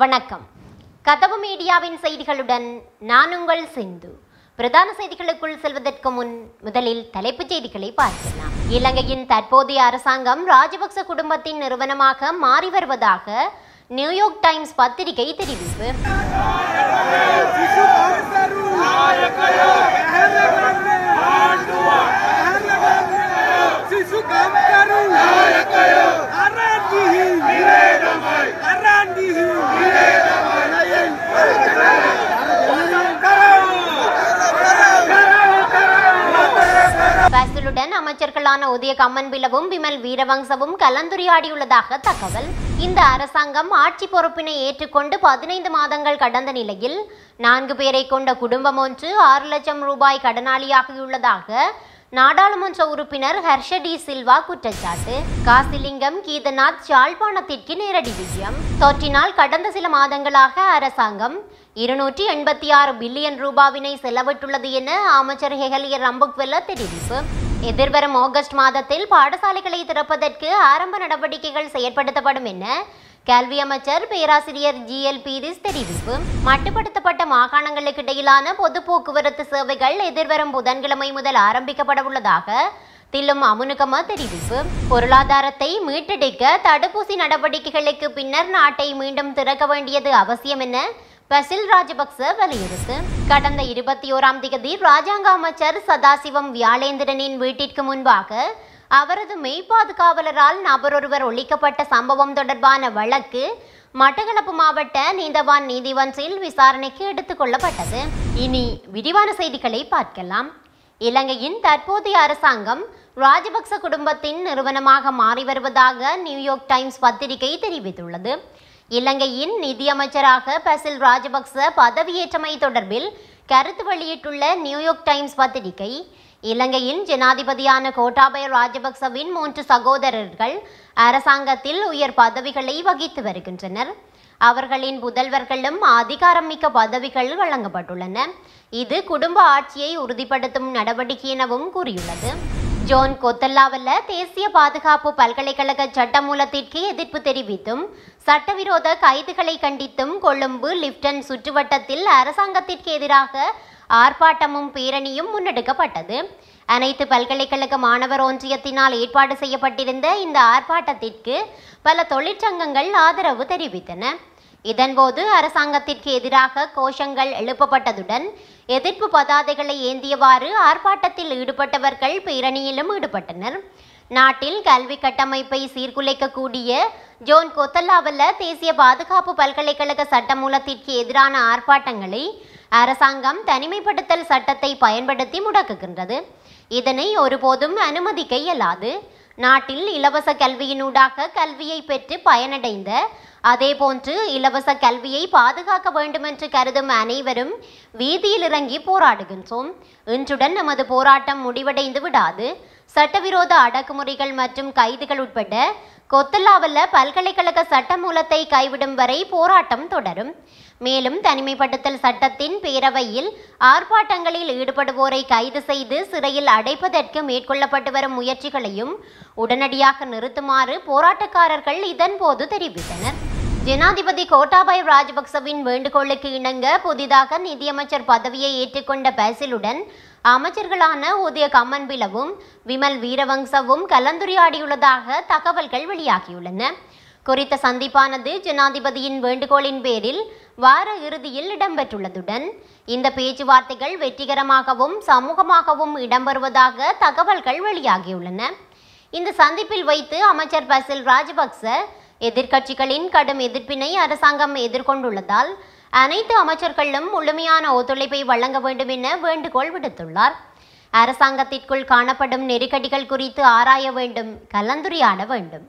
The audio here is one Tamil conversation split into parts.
வணக்கம் கதவு மீடியாவின் செய்திகளுடன் நான் உங்கள் சிந்து பிரதான செய்திகளுக்குள் செல்வதற்கு முன் முதலில் தலைப்புச் செய்திகளை பார்க்கலாம் இலங்கையின் தற்போதைய அரசாங்கம் ராஜபக்ச குடும்பத்தின் நிறுவனமாக மாறி வருவதாக நியூயார்க் டைம்ஸ் பத்திரிகை தெரிவிப்பு சிசு உடன் அமைச்சர்களான உதய கம்மன்பிலவும் விமல் வீரவங்சவும் கலந்துரையாடியுள்ளதாக தகவல் இந்த அரசாங்கம் ஆட்சி பொறுப்பினை ஏற்றுக்கொண்டு பதினைந்து மாதங்கள் கடந்த நிலையில் நான்கு பேரை கொண்ட குடும்பம் ஒன்று ஆறு லட்சம் ரூபாய் கடனாளியாகியுள்ளதாக நாடாளுமன்ற உறுப்பினர் ஹர்ஷடி சில்வா குற்றச்சாட்டு காசிலிங்கம் கீதநாத் யாழ்ப்பாணத்திற்கு நேரடி விஜயம் தொற்றினால் கடந்த சில மாதங்களாக அரசாங்கம் இருநூற்றி எண்பத்தி ஆறு பில்லியன் ரூபாவினை செலவிட்டுள்ளது என அமைச்சர் ஹெகலியர் ரம்புக்வெல்ல தெரிவிப்பு எதிர்வரும் ஆகஸ்ட் மாதத்தில் பாடசாலைகளை திறப்பதற்கு ஆரம்ப நடவடிக்கைகள் செயற்படுத்தப்படும் என கல்வி அமைச்சர் பேராசிரியர் ஜி எல் பீரிஸ் தெரிவிப்பு மட்டுப்படுத்தப்பட்ட மாகாணங்களுக்கு இடையிலான பொது போக்குவரத்து சேவைகள் எதிர்வரும் புதன்கிழமை முதல் ஆரம்பிக்கப்பட உள்ளதாக தில்லும் அமுனுகமா தெரிவிப்பு பொருளாதாரத்தை மீட்டெடுக்க தடுப்பூசி நடவடிக்கைகளுக்கு பின்னர் நாட்டை மீண்டும் திறக்க வேண்டியது அவசியம் என பசில் ராஜபக்ச வலியுறுத்து கடந்த இருபத்தி ஓராம் தேதி ராஜாங்க அமைச்சர் சதாசிவம் வியாழேந்திரனின் வீட்டிற்கு முன்பாக அவரது மெய்ப்பாதுகாவலரால் நபரொருவர் ஒழிக்கப்பட்ட சம்பவம் தொடர்பான வழக்கு மட்டக்களப்பு மாவட்ட நீந்தவான் நீதிமன்றில் விசாரணைக்கு எடுத்துக்கொள்ளப்பட்டது இனி விரிவான செய்திகளை பார்க்கலாம் இலங்கையின் தற்போதைய அரசாங்கம் ராஜபக்ச குடும்பத்தின் நிறுவனமாக மாறி வருவதாக நியூயார்க் டைம்ஸ் பத்திரிகை தெரிவித்துள்ளது இலங்கையின் நிதியமைச்சராக பசில் ராஜபக்ச பதவியேற்றமை தொடர்பில் கருத்து வெளியிட்டுள்ள நியூயார்க் டைம்ஸ் பத்திரிகை இலங்கையின் ஜனாதிபதியான கோட்டாபய ராஜபக்சவின் மூன்று சகோதரர்கள் அரசாங்கத்தில் உயர் பதவிகளை வகித்து வருகின்றனர் அவர்களின் புதல்வர்களும் அதிகாரமிக்க பதவிகள் வழங்கப்பட்டுள்ளன இது குடும்ப ஆட்சியை உறுதிப்படுத்தும் நடவடிக்கை எனவும் கூறியுள்ளது ஜோன் கொத்தல்லாவல்ல தேசிய பாதுகாப்பு பல்கலைக்கழக சட்டமூலத்திற்கு எதிர்ப்பு தெரிவித்தும் சட்டவிரோத கைதுகளை கண்டித்தும் கொழும்பு லிப்டன் சுற்றுவட்டத்தில் அரசாங்கத்திற்கு எதிராக ஆர்ப்பாட்டமும் பேரணியும் முன்னெடுக்கப்பட்டது அனைத்து பல்கலைக்கழக மாணவர் ஒன்றியத்தினால் ஏற்பாடு செய்யப்பட்டிருந்த இந்த ஆர்ப்பாட்டத்திற்கு பல தொழிற்சங்கங்கள் ஆதரவு தெரிவித்தன இதன்போது அரசாங்கத்திற்கு எதிராக கோஷங்கள் எழுப்பப்பட்டதுடன் எதிர்ப்பு பதாதைகளை ஏந்தியவாறு ஆர்ப்பாட்டத்தில் ஈடுபட்டவர்கள் பேரணியிலும் ஈடுபட்டனர் நாட்டில் கல்வி கட்டமைப்பை சீர்குலைக்கக்கூடிய ஜோன் கொத்தல்லாவல்ல தேசிய பாதுகாப்பு பல்கலைக்கழக சட்டமூலத்திற்கு எதிரான ஆர்ப்பாட்டங்களை அரசாங்கம் தனிமைப்படுத்தல் சட்டத்தை பயன்படுத்தி முடக்குகின்றது இதனை ஒருபோதும் அனுமதிக்க இயலாது நாட்டில் இலவச கல்வியினூடாக கல்வியை பெற்று பயனடைந்த அதேபோன்று இலவச கல்வியை பாதுகாக்க வேண்டுமென்று கருதும் அனைவரும் வீதியில் இறங்கி போராடுகின்றோம் இன்றுடன் நமது போராட்டம் முடிவடைந்து விடாது சட்டவிரோத அடக்குமுறைகள் மற்றும் கைதுகள் உட்பட கொத்தல்லாவல்ல பல்கலைக்கழக சட்ட மூலத்தை கைவிடும் வரை போராட்டம் தொடரும் மேலும் தனிமைப்படுத்தல் சட்டத்தின் பேரவையில் ஆர்ப்பாட்டங்களில் ஈடுபடுவோரை கைது செய்து சிறையில் அடைப்பதற்கு மேற்கொள்ளப்பட்டு வரும் முயற்சிகளையும் உடனடியாக நிறுத்துமாறு போராட்டக்காரர்கள் இதன்போது தெரிவித்தனர் ஜனாதிபதி கோட்டாபாய் ராஜபக்சவின் வேண்டுகோளுக்கு இணங்க புதிதாக நிதியமைச்சர் பதவியை ஏற்றுக்கொண்ட பேசிலுடன் அமைச்சர்களான உதய கம்மன்பிலவும் விமல் வீரவங்சவும் கலந்துரையாடியுள்ளதாக தகவல்கள் வெளியாகியுள்ளன குறித்த சந்திப்பானது ஜனாதிபதியின் வேண்டுகோளின் பேரில் வார இறுதியில் இடம்பெற்றுள்ளதுடன் இந்த பேச்சுவார்த்தைகள் வெற்றிகரமாகவும் சமூகமாகவும் இடம்பெறுவதாக தகவல்கள் வெளியாகியுள்ளன இந்த சந்திப்பில் வைத்து அமைச்சர் பசில் ராஜபக்ச எதிர்க்கட்சிகளின் கடும் எதிர்ப்பினை அரசாங்கம் எதிர்கொண்டுள்ளதால் அனைத்து அமைச்சர்களும் முழுமையான ஒத்துழைப்பை வழங்க வேண்டும் என வேண்டுகோள் விடுத்துள்ளார் அரசாங்கத்திற்குள் காணப்படும் நெருக்கடிகள் குறித்து ஆராய வேண்டும் கலந்துரையாட வேண்டும்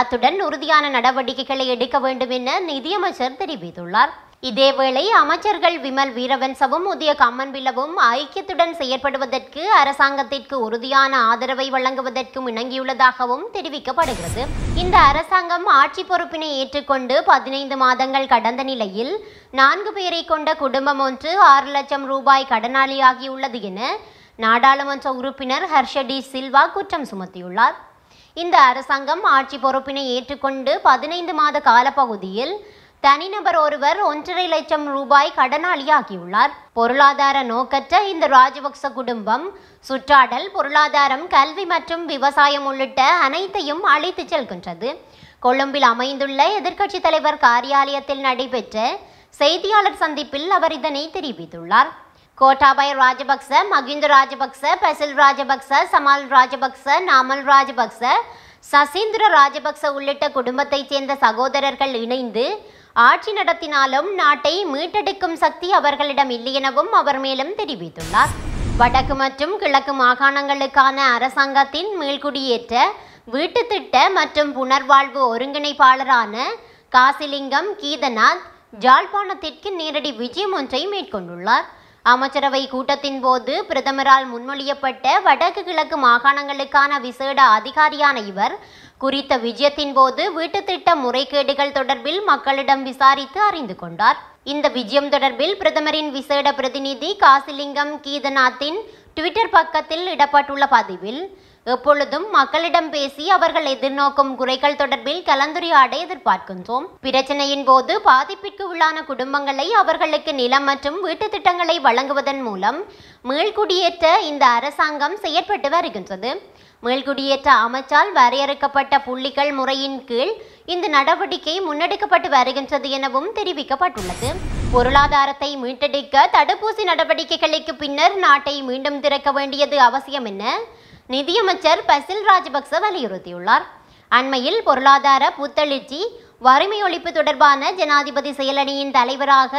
அத்துடன் உறுதியான நடவடிக்கைகளை எடுக்க வேண்டும் என நிதியமைச்சர் தெரிவித்துள்ளார் இதேவேளை அமைச்சர்கள் விமல் வீரவன்சவும் உதய கம்மன்பில்லவும் ஐக்கியத்துடன் செயற்படுவதற்கு அரசாங்கத்திற்கு உறுதியான ஆதரவை வழங்குவதற்கும் இணங்கியுள்ளதாகவும் தெரிவிக்கப்படுகிறது இந்த அரசாங்கம் ஆட்சி பொறுப்பினை ஏற்றுக்கொண்டு பதினைந்து மாதங்கள் கடந்த நிலையில் நான்கு பேரை கொண்ட குடும்பம் ஒன்று ஆறு லட்சம் ரூபாய் கடனாளியாகியுள்ளது என நாடாளுமன்ற உறுப்பினர் ஹர்ஷடி சில்வா குற்றம் சுமத்தியுள்ளார் இந்த அரசாங்கம் ஆட்சி பொறுப்பினை ஏற்றுக்கொண்டு பதினைந்து மாத காலப்பகுதியில் தனிநபர் ஒருவர் ஒன்றரை லட்சம் ரூபாய் கடனாளியாகியுள்ளார் பொருளாதார நோக்கற்ற இந்த ராஜபக்ச குடும்பம் சுற்றாடல் பொருளாதாரம் கல்வி மற்றும் விவசாயம் உள்ளிட்ட அனைத்தையும் அழைத்து செல்கின்றது கொழும்பில் அமைந்துள்ள எதிர்க்கட்சித் தலைவர் காரியாலயத்தில் நடைபெற்ற செய்தியாளர் சந்திப்பில் அவர் இதனை தெரிவித்துள்ளார் கோட்டாபய ராஜபக்ச மகிந்த ராஜபக்ச பெசில் ராஜபக்ச சமால் ராஜபக்ச நாமல் ராஜபக்ச சசீந்திர ராஜபக்ச உள்ளிட்ட குடும்பத்தைச் சேர்ந்த சகோதரர்கள் இணைந்து ஆட்சி நடத்தினாலும் நாட்டை மீட்டெடுக்கும் சக்தி அவர்களிடம் இல்லையெனவும் அவர் மேலும் தெரிவித்துள்ளார் வடக்கு மற்றும் கிழக்கு மாகாணங்களுக்கான அரசாங்கத்தின் மீள்குடியேற்ற வீட்டு திட்ட மற்றும் புனர்வாழ்வு ஒருங்கிணைப்பாளரான காசிலிங்கம் கீதநாத் ஜாழ்ப்பாணத்திற்கு நேரடி விஜயம் ஒன்றை மேற்கொண்டுள்ளார் அமைச்சரவை கூட்டத்தின் போது பிரதமரால் முன்மொழியப்பட்ட வடக்கு கிழக்கு மாகாணங்களுக்கான விசேட அதிகாரியான இவர் குறித்த விஜயத்தின் போது வீட்டு திட்ட முறைகேடுகள் தொடர்பில் மக்களிடம் விசாரித்து அறிந்து கொண்டார் இந்த விஜயம் தொடர்பில் பிரதமரின் விசேட பிரதிநிதி காசிலிங்கம் கீதநாத்தின் ட்விட்டர் பக்கத்தில் இடப்பட்டுள்ள பதிவில் எப்பொழுதும் மக்களிடம் பேசி அவர்கள் எதிர்நோக்கும் குறைகள் தொடர்பில் கலந்துரையாட எதிர்பார்க்கின்றோம் பிரச்சனையின் போது பாதிப்பிற்கு உள்ளான குடும்பங்களை அவர்களுக்கு நிலம் மற்றும் வீட்டு திட்டங்களை வழங்குவதன் மூலம் மீள்குடியேற்ற இந்த அரசாங்கம் செயற்பட்டு வருகின்றது மேல்குடியேற்ற அமைச்சால் வரையறுக்கப்பட்ட புள்ளிகள் முறையின் கீழ் இந்த நடவடிக்கை முன்னெடுக்கப்பட்டு வருகின்றது எனவும் தெரிவிக்கப்பட்டுள்ளது பொருளாதாரத்தை மீட்டெடுக்க தடுப்பூசி நடவடிக்கைகளுக்கு பின்னர் நாட்டை மீண்டும் திறக்க வேண்டியது அவசியம் என்ன நிதியமைச்சர் பசில் ராஜபக்ச வலியுறுத்தியுள்ளார் அண்மையில் பொருளாதார புத்தெழுச்சி வறுமை ஒழிப்பு தொடர்பான ஜனாதிபதி செயலணியின் தலைவராக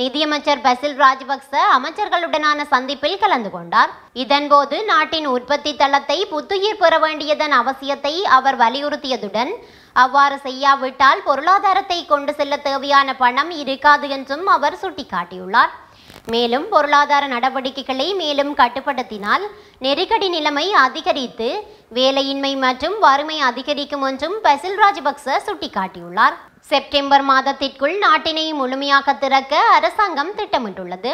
நிதியமைச்சர் பசில் ராஜபக்ச அமைச்சர்களுடனான சந்திப்பில் கலந்து கொண்டார் இதன்போது நாட்டின் உற்பத்தி தளத்தை புத்துயிர் பெற வேண்டியதன் அவசியத்தை அவர் வலியுறுத்தியதுடன் அவ்வாறு செய்யாவிட்டால் பொருளாதாரத்தை கொண்டு செல்ல தேவையான பணம் இருக்காது என்றும் அவர் சுட்டிக்காட்டியுள்ளார் மேலும் பொருளாதார நடவடிக்கைகளை மேலும் கட்டுப்படுத்தினால் நெருக்கடி நிலைமை அதிகரித்து வேலையின்மை மற்றும் வறுமை அதிகரிக்கும் என்றும் பசில் ராஜபக்ச சுட்டிக்காட்டியுள்ளார் செப்டம்பர் மாதத்திற்குள் நாட்டினை முழுமையாக திறக்க அரசாங்கம் திட்டமிட்டுள்ளது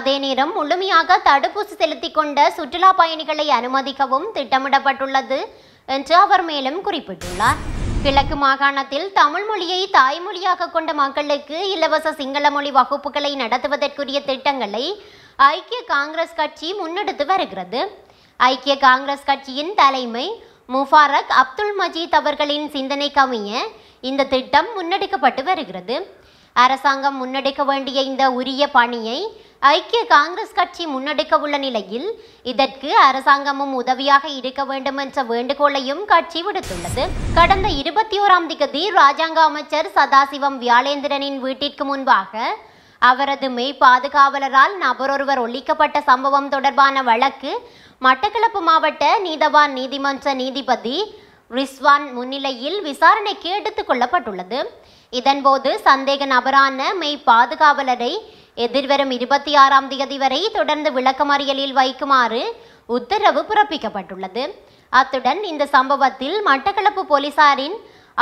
அதே நேரம் முழுமையாக தடுப்பூசி செலுத்திக் கொண்ட சுற்றுலா பயணிகளை அனுமதிக்கவும் திட்டமிடப்பட்டுள்ளது என்று அவர் மேலும் குறிப்பிட்டுள்ளார் கிழக்கு மாகாணத்தில் தமிழ் மொழியை தாய்மொழியாக கொண்ட மக்களுக்கு இலவச சிங்கள மொழி வகுப்புகளை நடத்துவதற்குரிய திட்டங்களை ஐக்கிய காங்கிரஸ் கட்சி முன்னெடுத்து வருகிறது ஐக்கிய காங்கிரஸ் கட்சியின் தலைமை முஃபாரக் அப்துல் மஜீத் அவர்களின் சிந்தனை கவிய இந்த திட்டம் முன்னெடுக்கப்பட்டு வருகிறது அரசாங்கம் முன்னெடுக்க வேண்டிய இந்த உரிய பணியை ஐக்கிய காங்கிரஸ் கட்சி முன்னெடுக்க உள்ள நிலையில் இதற்கு அரசாங்கமும் உதவியாக இருக்க வேண்டும் என்ற வேண்டுகோளையும் கட்சி விடுத்துள்ளது கடந்த இருபத்தி ஓராம் திகதி ராஜாங்க அமைச்சர் சதாசிவம் வியாழேந்திரனின் வீட்டிற்கு முன்பாக அவரது மெய் பாதுகாவலரால் நபரொருவர் ஒழிக்கப்பட்ட சம்பவம் தொடர்பான வழக்கு மட்டக்களப்பு மாவட்ட நீதவான் நீதிமன்ற நீதிபதி ரிஸ்வான் முன்னிலையில் விசாரணைக்கு எடுத்துக் கொள்ளப்பட்டுள்ளது இதன்போது சந்தேக நபரான மெய் பாதுகாவலரை எதிர்வரும் இருபத்தி ஆறாம் தேதி வரை தொடர்ந்து விளக்கமறியலில் வைக்குமாறு உத்தரவு பிறப்பிக்கப்பட்டுள்ளது அத்துடன் இந்த சம்பவத்தில் மட்டக்களப்பு போலீசாரின்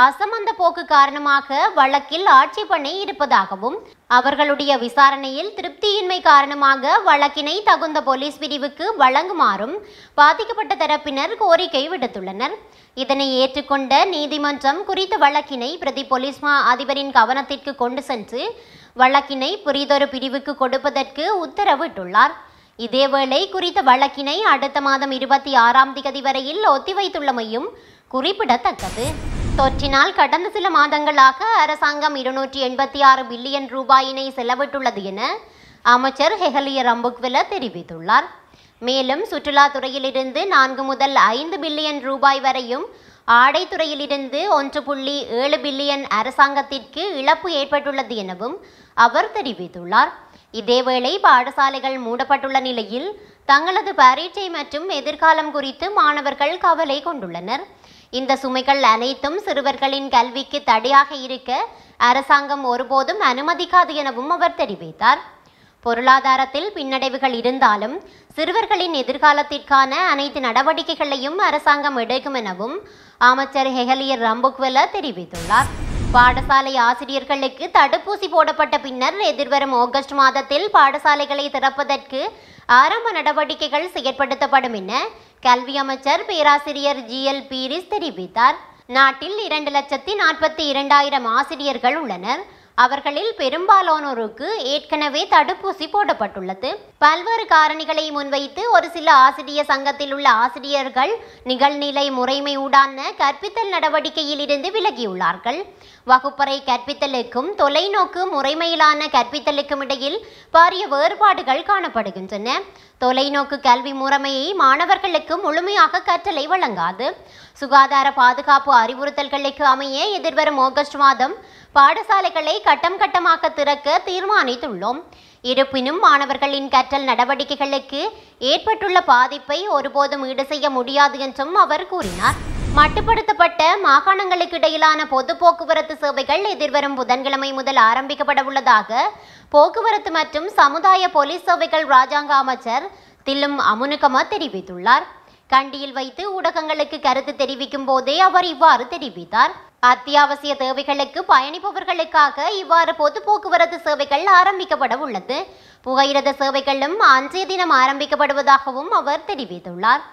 அசமந்த போக்கு காரணமாக வழக்கில் ஆட்சேபனை இருப்பதாகவும் அவர்களுடைய விசாரணையில் திருப்தியின்மை காரணமாக வழக்கினை தகுந்த போலீஸ் பிரிவுக்கு வழங்குமாறும் பாதிக்கப்பட்ட தரப்பினர் கோரிக்கை விடுத்துள்ளனர் இதனை ஏற்றுக்கொண்ட நீதிமன்றம் குறித்த வழக்கினை பிரதி போலீஸ் மா அதிபரின் கவனத்திற்கு கொண்டு சென்று வழக்கினை புரிதொரு பிரிவுக்கு கொடுப்பதற்கு உத்தரவிட்டுள்ளார் இதேவேளை குறித்த வழக்கினை அடுத்த மாதம் இருபத்தி ஆறாம் திகதி வரையில் ஒத்திவைத்துள்ளமையும் குறிப்பிடத்தக்கது தொற்றினால் கடந்த சில மாதங்களாக அரசாங்கம் இருநூற்றி எண்பத்தி ஆறு பில்லியன் ரூபாயினை செலவிட்டுள்ளது என அமைச்சர் ஹெஹலிய ரம்புக்வில தெரிவித்துள்ளார் மேலும் சுற்றுலாத்துறையிலிருந்து நான்கு முதல் ஐந்து பில்லியன் ரூபாய் வரையும் ஆடைத்துறையிலிருந்து ஒன்று புள்ளி ஏழு பில்லியன் அரசாங்கத்திற்கு இழப்பு ஏற்பட்டுள்ளது எனவும் அவர் தெரிவித்துள்ளார் இதேவேளை பாடசாலைகள் மூடப்பட்டுள்ள நிலையில் தங்களது பரீட்சை மற்றும் எதிர்காலம் குறித்து மாணவர்கள் கவலை கொண்டுள்ளனர் இந்த சுமைகள் அனைத்தும் சிறுவர்களின் கல்விக்கு தடையாக இருக்க அரசாங்கம் ஒருபோதும் அனுமதிக்காது எனவும் அவர் தெரிவித்தார் பொருளாதாரத்தில் பின்னடைவுகள் இருந்தாலும் சிறுவர்களின் எதிர்காலத்திற்கான அனைத்து நடவடிக்கைகளையும் அரசாங்கம் எடுக்கும் எனவும் அமைச்சர் ஹெகலியர் ரம்புக்வெல தெரிவித்துள்ளார் பாடசாலை ஆசிரியர்களுக்கு தடுப்பூசி போடப்பட்ட பின்னர் எதிர்வரும் ஆகஸ்ட் மாதத்தில் பாடசாலைகளை திறப்பதற்கு ஆரம்ப நடவடிக்கைகள் செயற்படுத்தப்படும் என கல்வி அமைச்சர் பேராசிரியர் ஜி எல் பீரிஸ் தெரிவித்தார் நாட்டில் இரண்டு லட்சத்தி நாற்பத்தி இரண்டாயிரம் ஆசிரியர்கள் உள்ளனர் அவர்களில் பெரும்பாலானோருக்கு ஏற்கனவே தடுப்பூசி போடப்பட்டுள்ளது பல்வேறு காரணிகளை முன்வைத்து ஒரு சில ஆசிரியர் சங்கத்தில் உள்ள ஆசிரியர்கள் நிகழ்நிலை முறைமை உடான கற்பித்தல் நடவடிக்கையில் இருந்து விலகியுள்ளார்கள் வகுப்பறை கற்பித்தலுக்கும் தொலைநோக்கு முறைமையிலான கற்பித்தலுக்கும் இடையில் பாரிய வேறுபாடுகள் காணப்படுகின்றன தொலைநோக்கு கல்வி முறைமையை மாணவர்களுக்கு முழுமையாக கற்றலை வழங்காது சுகாதார பாதுகாப்பு அறிவுறுத்தல்களுக்கு அமைய எதிர்வரும் ஆகஸ்ட் மாதம் பாடசாலைகளை கட்டம் கட்டமாக திறக்க தீர்மானித்துள்ளோம் இருப்பினும் மாணவர்களின் கற்றல் நடவடிக்கைகளுக்கு ஏற்பட்டுள்ள பாதிப்பை ஒருபோதும் ஈடு செய்ய முடியாது என்றும் அவர் கூறினார் மட்டுப்படுத்தப்பட்ட மாகாணங்களுக்கு இடையிலான பொது போக்குவரத்து சேவைகள் எதிர்வரும் புதன்கிழமை முதல் ஆரம்பிக்கப்பட உள்ளதாக போக்குவரத்து மற்றும் சமுதாய போலீஸ் சேவைகள் ராஜாங்க அமைச்சர் தில்லும் அமுனுகமா தெரிவித்துள்ளார் கண்டியில் வைத்து ஊடகங்களுக்கு கருத்து தெரிவிக்கும் போதே அவர் இவ்வாறு தெரிவித்தார் அத்தியாவசிய தேவைகளுக்கு பயணிப்பவர்களுக்காக இவ்வாறு பொது போக்குவரத்து சேவைகள் ஆரம்பிக்கப்பட உள்ளது புகையிரத சேவைகளும் அன்றைய தினம் ஆரம்பிக்கப்படுவதாகவும் அவர் தெரிவித்துள்ளார்